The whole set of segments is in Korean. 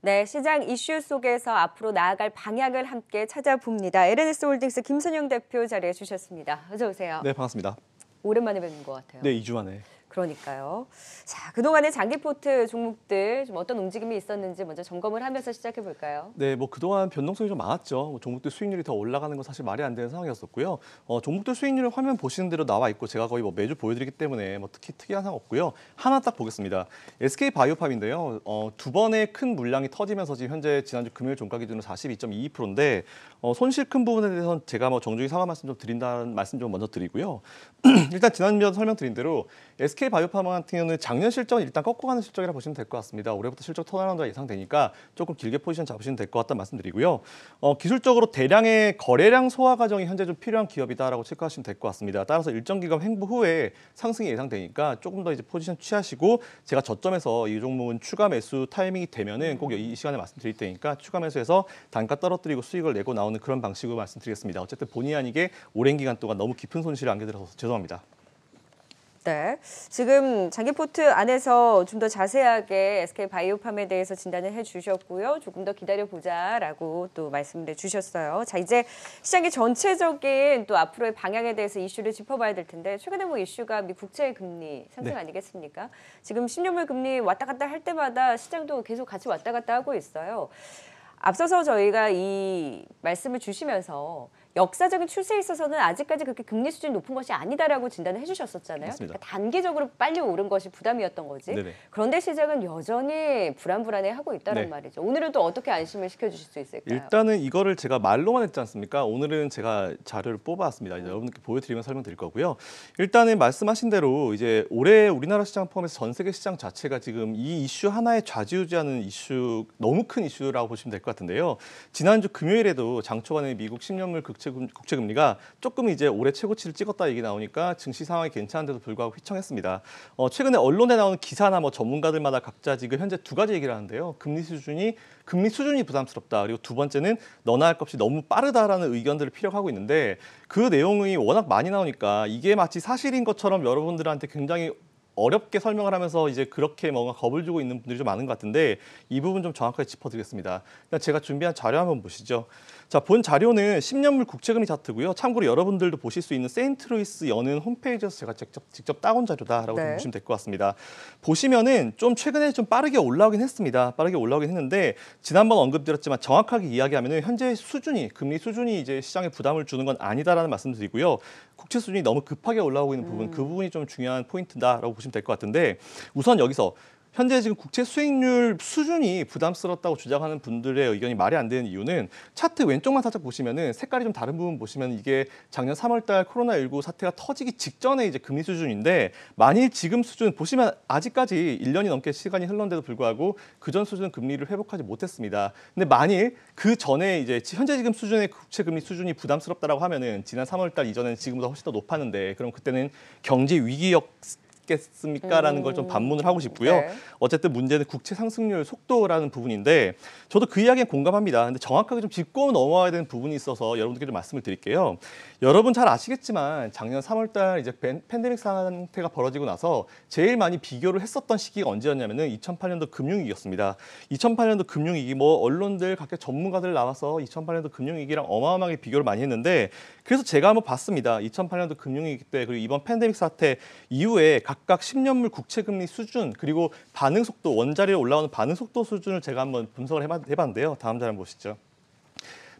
네, 시장 이슈 속에서 앞으로 나아갈 방향을 함께 찾아봅니다. LNS 홀딩스 김선영 대표 자리해 주셨습니다. 어서 오세요. 네, 반갑습니다. 오랜만에 뵙는 것 같아요. 네, 2주 만에. 그러니까요. 자, 그동안의 장기포트 종목들 좀 어떤 움직임이 있었는지 먼저 점검을 하면서 시작해 볼까요? 네, 뭐 그동안 변동성이 좀 많았죠. 뭐 종목들 수익률이 더 올라가는 건 사실 말이 안 되는 상황이었었고요. 어, 종목들 수익률 화면 보시는 대로 나와 있고 제가 거의 뭐 매주 보여드리기 때문에 뭐 특히 특이한 상황 없고요. 하나 딱 보겠습니다. SK 바이오팝인데요 어, 두 번의 큰 물량이 터지면서 지금 현재 지난주 금요일 종가 기준으로 42.22%인데 어, 손실 큰 부분에 대해서는 제가 뭐 정중히 사과 말씀 좀 드린다는 말씀 좀 먼저 드리고요. 일단 지난번 설명드린 대로 SK 바이오파마 같은 경우는 작년 실적은 일단 꺾고 가는 실적이라 보시면 될 것 같습니다. 올해부터 실적 터널한운 예상되니까 조금 길게 포지션 잡으시면 될 것 같다 는 말씀드리고요. 어, 기술적으로 대량의 거래량 소화 과정이 현재 좀 필요한 기업이다라고 체크하시면 될 것 같습니다. 따라서 일정 기간 횡보 후에 상승이 예상되니까 조금 더 이제 포지션 취하시고 제가 저점에서 이 종목은 추가 매수 타이밍이 되면은 꼭 이 시간에 말씀드릴 테니까 추가 매수해서 단가 떨어뜨리고 수익을 내고 나오 나오는 그런 방식으로 말씀드리겠습니다. 어쨌든 본의 아니게 오랜 기간 동안 너무 깊은 손실을 안겨드려서 죄송합니다. 네. 지금 장기포트 안에서 좀 더 자세하게 SK바이오팜에 대해서 진단을 해주셨고요. 조금 더 기다려보자라고 또 말씀을 해주셨어요. 자, 이제 시장의 전체적인 또 앞으로의 방향에 대해서 이슈를 짚어봐야 될 텐데 최근에 뭐 이슈가 미 국채 금리 상승 네. 아니겠습니까? 지금 10년물 금리 왔다 갔다 할 때마다 시장도 계속 같이 왔다 갔다 하고 있어요. 앞서서 저희가 이 말씀을 주시면서 역사적인 추세에 있어서는 아직까지 그렇게 금리 수준이 높은 것이 아니다라고 진단을 해주셨었잖아요. 그러니까 단기적으로 빨리 오른 것이 부담이었던 거지. 네네. 그런데 시장은 여전히 불안불안해하고 있다는 네. 말이죠. 오늘은 또 어떻게 안심을 시켜주실 수 있을까요? 일단은 이거를 제가 말로만 했지 않습니까? 오늘은 제가 자료를 뽑아왔습니다. 이제 여러분께 보여드리면 설명드릴 거고요. 일단은 말씀하신 대로 이제 올해 우리나라 시장 포함해서 전 세계 시장 자체가 지금 이 이슈 하나에 좌지우지하는 이슈 너무 큰 이슈라고 보시면 될 것 같은데요. 지난주 금요일에도 장 초반에 미국 10년물 극체 국채금, 국채금리가 조금 이제 올해 최고치를 찍었다 얘기 나오니까 증시 상황이 괜찮은데도 불구하고 휘청했습니다. 어, 최근에 언론에 나오는 기사나 뭐 전문가들마다 각자 지금 현재 두 가지 얘기를 하는데요. 금리 수준이 금리 수준이 부담스럽다. 그리고 두 번째는 너나 할 것 없이 너무 빠르다라는 의견들을 피력하고 있는데 그 내용이 워낙 많이 나오니까 이게 마치 사실인 것처럼 여러분들한테 굉장히 어렵게 설명을 하면서 이제 그렇게 뭔가 겁을 주고 있는 분들이 좀 많은 것 같은데 이 부분 좀 정확하게 짚어드리겠습니다. 일단 제가 준비한 자료 한번 보시죠. 자, 본 자료는 10년물 국채금리 차트고요. 참고로 여러분들도 보실 수 있는 세인트루이스 연은 홈페이지에서 제가 직접 직접 따온 자료다라고 네. 보시면 될 것 같습니다. 보시면은 좀 최근에 좀 빠르게 올라오긴 했습니다. 빠르게 올라오긴 했는데 지난번 언급드렸지만 정확하게 이야기하면은 현재 수준이 금리 수준이 이제 시장에 부담을 주는 건 아니다라는 말씀드리고요. 국채 수준이 너무 급하게 올라오고 있는 부분 음. 그 부분이 좀 중요한 포인트다라고 보시면. 보시면 될것 같은데 우선 여기서 현재 지금 국채 수익률 수준이 부담스럽다고 주장하는 분들의 의견이 말이 안 되는 이유는 차트 왼쪽만 살짝 보시면은 색깔이 좀 다른 부분 보시면 이게 작년 3월달 코로나19 사태가 터지기 직전에 이제 금리 수준인데 만일 지금 수준 보시면 아직까지 1년이 넘게 시간이 흘렀는데도 불구하고 그 전 수준 금리를 회복하지 못했습니다. 근데 만일 그 전에 이제 현재 지금 수준의 국채 금리 수준이 부담스럽다라고 하면은 지난 3월달 이전에는 지금보다 훨씬 더 높았는데 그럼 그때는 경제 위기였 있겠습니까라는 음. 걸좀 반문을 하고 싶고요. 네. 어쨌든 문제는 국채 상승률 속도라는 부분인데 저도 그 이야기에 공감합니다. 근데 정확하게 좀 짚고 넘어와야 되는 부분이 있어서 여러분들께 좀 말씀을 드릴게요. 여러분 잘 아시겠지만 작년 3월달 이제 팬데믹 상태가 벌어지고 나서 제일 많이 비교를 했었던 시기가 언제였냐면은 2008년도 금융위기였습니다. 2008년도 금융위기 뭐 언론들 각계 전문가들 나와서 2008년도 금융위기랑 어마어마하게 비교를 많이 했는데 그래서 제가 한번 봤습니다. 2008년도 금융위기 때 그리고 이번 팬데믹 사태 이후에 각각 10년물 국채 금리 수준 그리고 반응 속도 원자리에 올라오는 반응 속도 수준을 제가 한번 분석을 해봤는데요. 다음 자료 보시죠.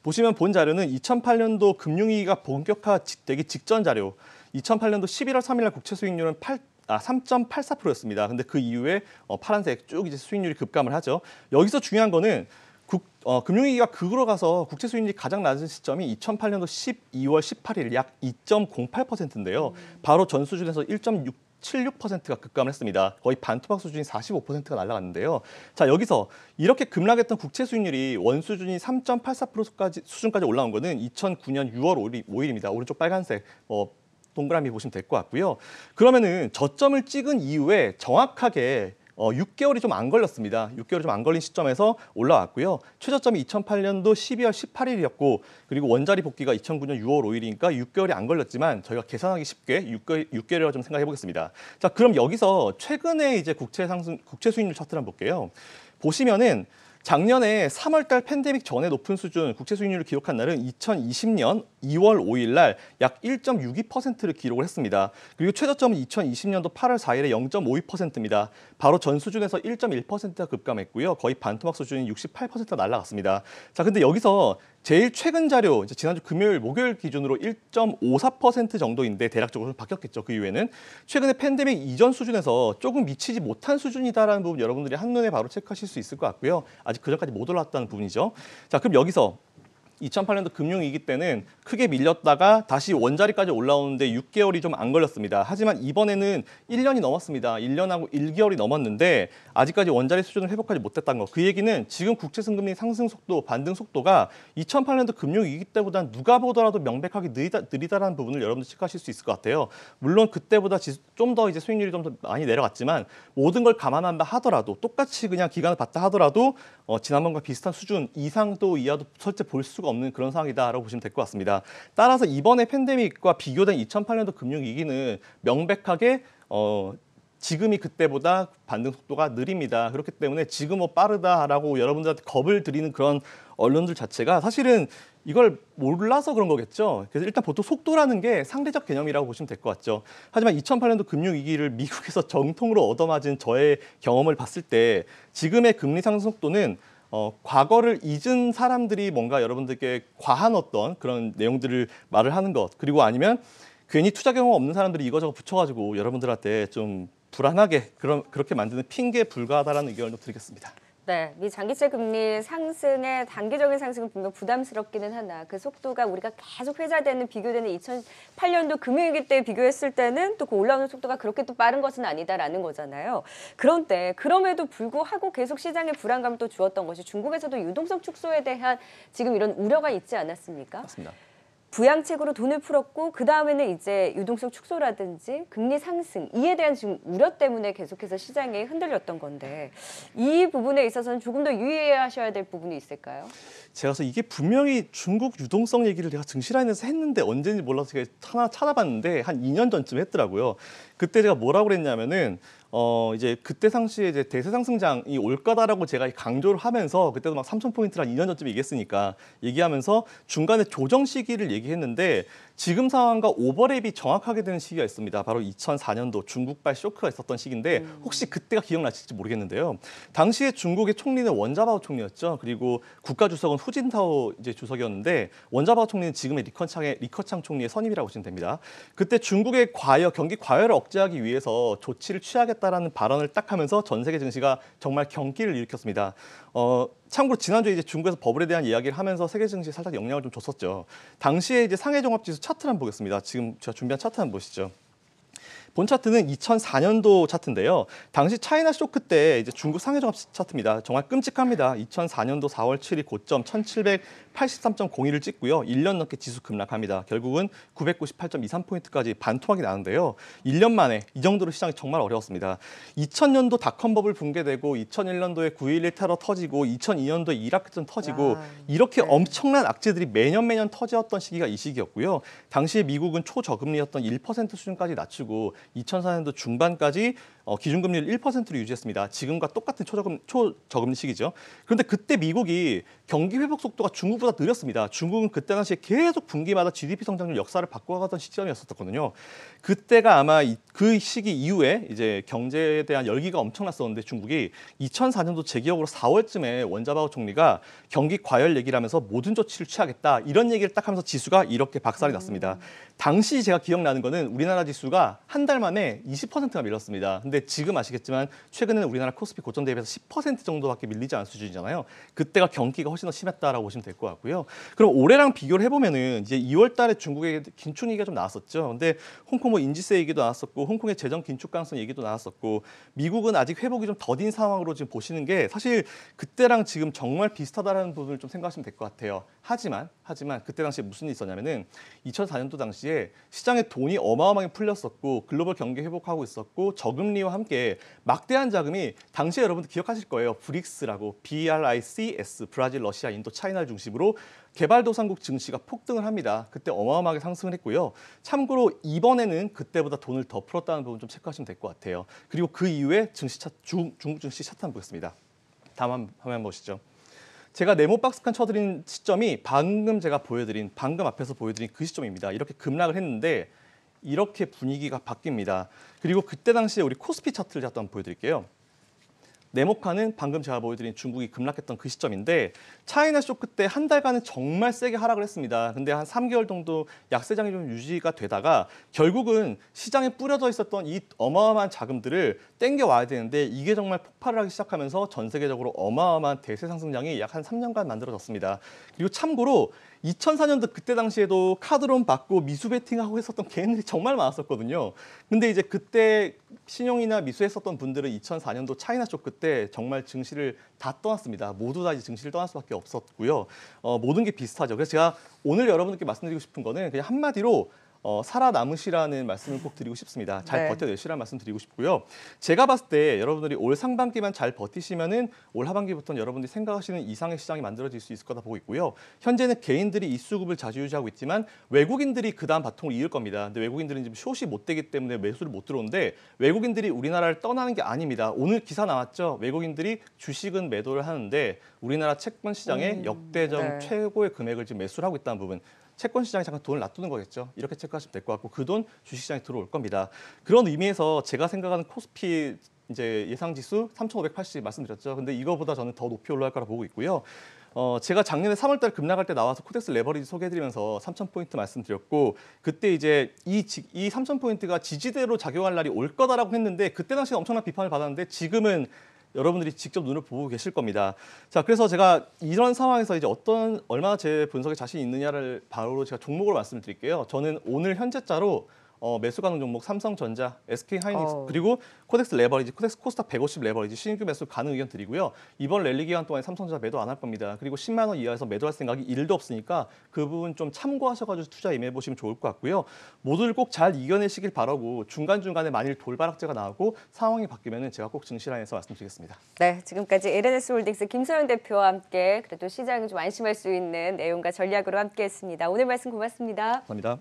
보시면 본 자료는 2008년도 금융위기가 본격화되기 직전 자료. 2008년도 11월 3일날 국채 수익률은 8, 아, 3.84%였습니다. 근데 그 이후에 어, 파란색 쭉 이제 수익률이 급감을 하죠. 여기서 중요한 거는 국, 어, 금융위기가 극으로 가서 국채 수익률이 가장 낮은 시점이 2008년도 12월 18일 약 2.08%인데요. 음. 바로 전 수준에서 1.6 76%가 급감을 했습니다. 거의 반토막 수준이 45%가 날라갔는데요. 자, 여기서 이렇게 급락했던 국채 수익률이 원 수준이 3.84%까지 수준까지 올라온 거는 2009년 6월 5일입니다. 오른쪽 빨간색 어, 동그라미 보시면 될 것 같고요. 그러면은 저점을 찍은 이후에 정확하게 어, 6개월이 좀 안 걸렸습니다. 6개월이 좀 안 걸린 시점에서 올라왔고요. 최저점이 2008년도 12월 18일이었고 그리고 원자리 복귀가 2009년 6월 5일이니까 6개월이 안 걸렸지만 저희가 계산하기 쉽게 6개월, 6개월이라고 좀 생각해 보겠습니다. 자, 그럼 여기서 최근에 이제 국채 상승 국채 수익률 차트를 한번 볼게요. 보시면은 작년에 3월달 팬데믹 전에 높은 수준 국채 수익률을 기록한 날은 2020년 2월 5일 날 약 1.62%를 기록을 했습니다. 그리고 최저점은 2020년도 8월 4일에 0.52%입니다. 바로 전 수준에서 1.1%가 급감했고요. 거의 반토막 수준인 68%가 날아갔습니다 자, 근데 여기서 제일 최근 자료, 이제 지난주 금요일, 목요일 기준으로 1.54% 정도인데 대략적으로 바뀌었겠죠. 그 이후에는 최근에 팬데믹 이전 수준에서 조금 미치지 못한 수준이다라는 부분 여러분들이 한눈에 바로 체크하실 수 있을 것 같고요. 아직 그 전까지 못 올랐다는 부분이죠. 자, 그럼 여기서 2008년도 금융위기 때는 크게 밀렸다가 다시 원자리까지 올라오는데 6개월이 좀 안 걸렸습니다. 하지만 이번에는 1년이 넘었습니다. 1년하고 1개월이 넘었는데 아직까지 원자리 수준을 회복하지 못했다는 거. 그 얘기는 지금 국채 순금리 상승 속도, 반등 속도가 2008년도 금융위기 때보다 누가 보더라도 명백하게 느리다, 느리다라는 부분을 여러분들 체크하실 수 있을 것 같아요. 물론 그때보다 좀 더 이제 수익률이 좀 더 많이 내려갔지만 모든 걸 감안한다 하더라도 똑같이 그냥 기간을 봤다 하더라도 어, 지난번과 비슷한 수준 이상도 이하도 절대 볼 수가 수가 없는 그런 상황이다라고 보시면 될 것 같습니다. 따라서 이번에 팬데믹과 비교된 2008년도 금융위기는 명백하게 어, 지금이 그때보다 반등 속도가 느립니다. 그렇기 때문에 지금 뭐 빠르다라고 여러분들한테 겁을 드리는 그런 언론들 자체가 사실은 이걸 몰라서 그런 거겠죠. 그래서 일단 보통 속도라는 게 상대적 개념이라고 보시면 될 것 같죠. 하지만 2008년도 금융위기를 미국에서 정통으로 얻어맞은 저의 경험을 봤을 때 지금의 금리 상승 속도는 어, 과거를 잊은 사람들이 뭔가 여러분들께 과한 어떤 그런 내용들을 말을 하는 것 그리고 아니면 괜히 투자 경험 없는 사람들이 이거저거 붙여가지고 여러분들한테 좀 불안하게 그런 그렇게 만드는 핑계 불가하다라는 의견을 드리겠습니다. 네, 미 장기채 금리 상승에 단기적인 상승은 분명 부담스럽기는 하나 그 속도가 우리가 계속 회자되는 비교되는 2008년도 금융위기 때 비교했을 때는 또 그 올라오는 속도가 그렇게 또 빠른 것은 아니다라는 거잖아요. 그런데 그럼에도 불구하고 계속 시장에 불안감을 또 주었던 것이 중국에서도 유동성 축소에 대한 지금 이런 우려가 있지 않았습니까? 맞습니다. 부양책으로 돈을 풀었고 그 다음에는 이제 유동성 축소라든지 금리 상승 이에 대한 지금 우려 때문에 계속해서 시장이 흔들렸던 건데 이 부분에 있어서는 조금 더 유의하셔야 될 부분이 있을까요? 제가 그래서 이게 분명히 중국 유동성 얘기를 제가 증시라인에서 했는데 언제인지 몰라서 제가 하나 찾아봤는데 한 2년 전쯤 했더라고요. 그때 제가 뭐라고 그랬냐면은 어 이제 그때 당시에 이제 대세 상승장이 올 거다라고 제가 강조를 하면서 그때도 막 3,000포인트를 한 2년 전쯤 얘기했으니까 얘기하면서 중간에 조정 시기를 얘기했는데 지금 상황과 오버랩이 정확하게 되는 시기가 있습니다. 바로 2004년도 중국발 쇼크가 있었던 시기인데 음. 혹시 그때가 기억나실지 모르겠는데요. 당시에 중국의 총리는 원자바오 총리였죠. 그리고 국가 주석은 후진타오 이제 주석이었는데 원자바오 총리는 지금의 리커창의 리커창 총리의 선임이라고 보시면 됩니다. 그때 중국의 과열 경기 과열을 억제하기 위해서 조치를 취하겠다라는 발언을 딱 하면서 전 세계 증시가 정말 경기를 일으켰습니다. 어, 참고로 지난주에 이제 중국에서 버블에 대한 이야기를 하면서 세계 증시에 살짝 영향을 좀 줬었죠. 당시에 이제 상해 종합지수 차트 를 한번 보겠습니다. 지금 제가 준비한 차트 한번 보시죠. 본 차트는 2004년도 차트인데요. 당시 차이나 쇼크 때 이제 중국 상해종합 차트입니다. 정말 끔찍합니다. 2004년도 4월 7일 고점 1783.01을 찍고요. 1년 넘게 지수 급락합니다. 결국은 998.23포인트까지 반토막이 나는데요. 1년 만에 이 정도로 시장이 정말 어려웠습니다. 2000년도 닷컴 버블 붕괴되고 2001년도에 9.11 테러 터지고 2002년도에 이라크전 터지고 아, 이렇게 네. 엄청난 악재들이 매년 매년 터졌던 시기가 이 시기였고요. 당시에 미국은 초저금리였던 1% 수준까지 낮추고 2004년도 중반까지 어, 기준금리를 1%로 유지했습니다. 지금과 똑같은 초저금, 초저금리 식이죠 그런데 그때 미국이 경기 회복 속도가 중국보다 느렸습니다. 중국은 그때 당시에 계속 분기마다 GDP 성장률 역사를 바꿔가던 시점이었었거든요. 그때가 아마 그 시기 이후에 이제 경제에 대한 열기가 엄청났었는데 중국이 2004년도 제 기억으로 4월쯤에 원자바오 총리가 경기 과열 얘기를 하면서 모든 조치를 취하겠다 이런 얘기를 딱 하면서 지수가 이렇게 박살이 났습니다. 음. 당시 제가 기억나는 거는 우리나라 지수가 한 달 만에 20%가 밀렸습니다. 근데 지금 아시겠지만 최근에는 우리나라 코스피 고점 대비해서 10% 정도밖에 밀리지 않은 수준이잖아요. 그때가 경기가 훨씬 더 심했다라고 보시면 될 것 같고요. 그럼 올해랑 비교를 해보면은 이제 2월 달에 중국의 긴축 얘기가 좀 나왔었죠. 근데 홍콩 뭐 인지세 얘기도 나왔었고 홍콩의 재정 긴축 가능성 얘기도 나왔었고 미국은 아직 회복이 좀 더딘 상황으로 지금 보시는 게 사실 그때랑 지금 정말 비슷하다라는 부분을 좀 생각하시면 될 것 같아요. 하지만 하지만 그때 당시에 무슨 일이 있었냐면은 2004년도 당시에 시장에 돈이 어마어마하게 풀렸었고 글로벌 경기 회복하고 있었고 저금리와 함께 막대한 자금이 당시에 여러분들 기억하실 거예요. 브릭스라고 BRICS 브라질, 러시아, 인도, 차이나를 중심으로 개발도상국 증시가 폭등을 합니다. 그때 어마어마하게 상승을 했고요. 참고로 이번에는 그때보다 돈을 더 풀었다는 부분 좀 체크하시면 될 것 같아요. 그리고 그 이후에 증시 차, 중, 중국 증시 차트 한번 보겠습니다. 다음 화면 보시죠. 제가 네모 박스칸 쳐드린 시점이 방금 제가 보여드린 방금 앞에서 보여드린 그 시점입니다. 이렇게 급락을 했는데 이렇게 분위기가 바뀝니다. 그리고 그때 당시에 우리 코스피 차트를 잠깐 보여드릴게요. 네모칸은 방금 제가 보여드린 중국이 급락했던 그 시점인데 차이나 쇼크 때 한 달간은 정말 세게 하락을 했습니다. 근데 한 3개월 정도 약세장이 좀 유지가 되다가 결국은 시장에 뿌려져 있었던 이 어마어마한 자금들을 땡겨와야 되는데 이게 정말 폭발을 하기 시작하면서 전 세계적으로 어마어마한 대세 상승장이 약 한 3년간 만들어졌습니다. 그리고 참고로 2004년도 그때 당시에도 카드론 받고 미수 베팅하고 했었던 개인들이 정말 많았었거든요. 근데 이제 그때 신용이나 미수했었던 분들은 2004년도 차이나쪽 그때 정말 증시를 다 떠났습니다. 모두 다 이제 증시를 떠날 수밖에 없었고요. 어, 모든 게 비슷하죠. 그래서 제가 오늘 여러분들께 말씀드리고 싶은 거는 그냥 한마디로 어, 살아남으시라는 말씀을 꼭 드리고 싶습니다. 잘 네. 버텨내시라는 말씀 드리고 싶고요. 제가 봤을 때 여러분들이 올 상반기만 잘 버티시면은 올 하반기부터는 여러분들이 생각하시는 이상의 시장이 만들어질 수 있을 거다 보고 있고요. 현재는 개인들이 이수급을 자주 유지하고 있지만 외국인들이 그다음 바통을 이을 겁니다. 근데 외국인들은 지금 숏이 못 되기 때문에 매수를 못 들어오는데 외국인들이 우리나라를 떠나는 게 아닙니다. 오늘 기사 나왔죠. 외국인들이 주식은 매도를 하는데 우리나라 채권 시장에 음, 역대적 네. 최고의 금액을 지금 매수를 하고 있다는 부분 채권 시장에 잠깐 돈을 놔두는 거겠죠. 이렇게 체크하시면 될 것 같고 그 돈 주식시장에 들어올 겁니다. 그런 의미에서 제가 생각하는 코스피 이제 예상 지수 3,580 말씀드렸죠. 근데 이거보다 저는 더 높이 올라갈 거라 보고 있고요. 어, 제가 작년에 3월달 급락할 때 나와서 코덱스 레버리지 소개해드리면서 3,000포인트 말씀드렸고 그때 이제 이, 이 3,000포인트가 지지대로 작용할 날이 올 거다라고 했는데 그때 당시에 엄청난 비판을 받았는데 지금은 여러분들이 직접 눈을 보고 계실 겁니다. 자, 그래서 제가 이런 상황에서 이제 어떤 얼마나 제 분석에 자신이 있느냐를 바로 제가 종목으로 말씀드릴게요. 저는 오늘 현재자로 어, 매수 가능 종목 삼성전자, SK하이닉스 어. 그리고 코덱스 레버리지, 코덱스 코스닥 150 레버리지 신규 매수 가능 의견 드리고요. 이번 랠리 기간 동안 삼성전자 매도 안 할 겁니다. 그리고 10만 원 이하에서 매도할 생각이 1도 없으니까 그 부분 좀 참고하셔가지고 투자 임해 보시면 좋을 것 같고요. 모두를 꼭잘 이겨내시길 바라고 중간 중간에 만일 돌발악재가 나오고 상황이 바뀌면은 제가 꼭 증시라인에서 말씀드리겠습니다. 네, 지금까지 LNS 홀딩스 김소영 대표와 함께 그래도 시장을좀 안심할 수 있는 내용과 전략으로 함께했습니다. 오늘 말씀 고맙습니다. 감사합니다.